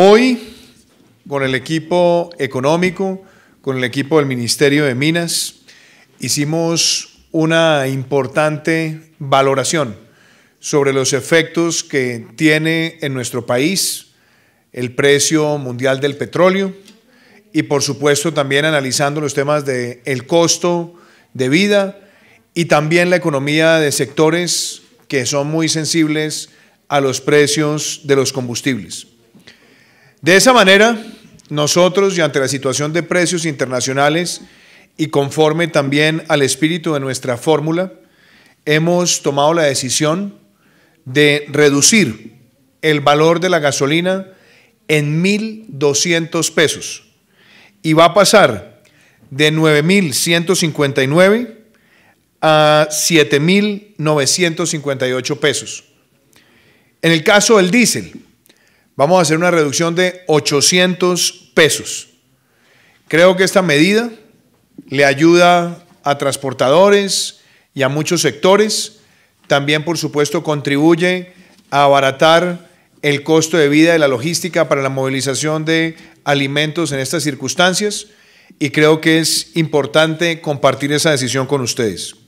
Hoy, con el equipo económico, con el equipo del Ministerio de Minas, hicimos una importante valoración sobre los efectos que tiene en nuestro país el precio mundial del petróleo y por supuesto también analizando los temas del el costo de vida y también la economía de sectores que son muy sensibles a los precios de los combustibles. De esa manera, nosotros y ante la situación de precios internacionales y conforme también al espíritu de nuestra fórmula, hemos tomado la decisión de reducir el valor de la gasolina en 1.200 pesos y va a pasar de 9.159 a 7.958 pesos. En el caso del diésel, vamos a hacer una reducción de 800 pesos. Creo que esta medida le ayuda a transportadores y a muchos sectores. También, por supuesto, contribuye a abaratar el costo de vida de la logística para la movilización de alimentos en estas circunstancias y creo que es importante compartir esa decisión con ustedes.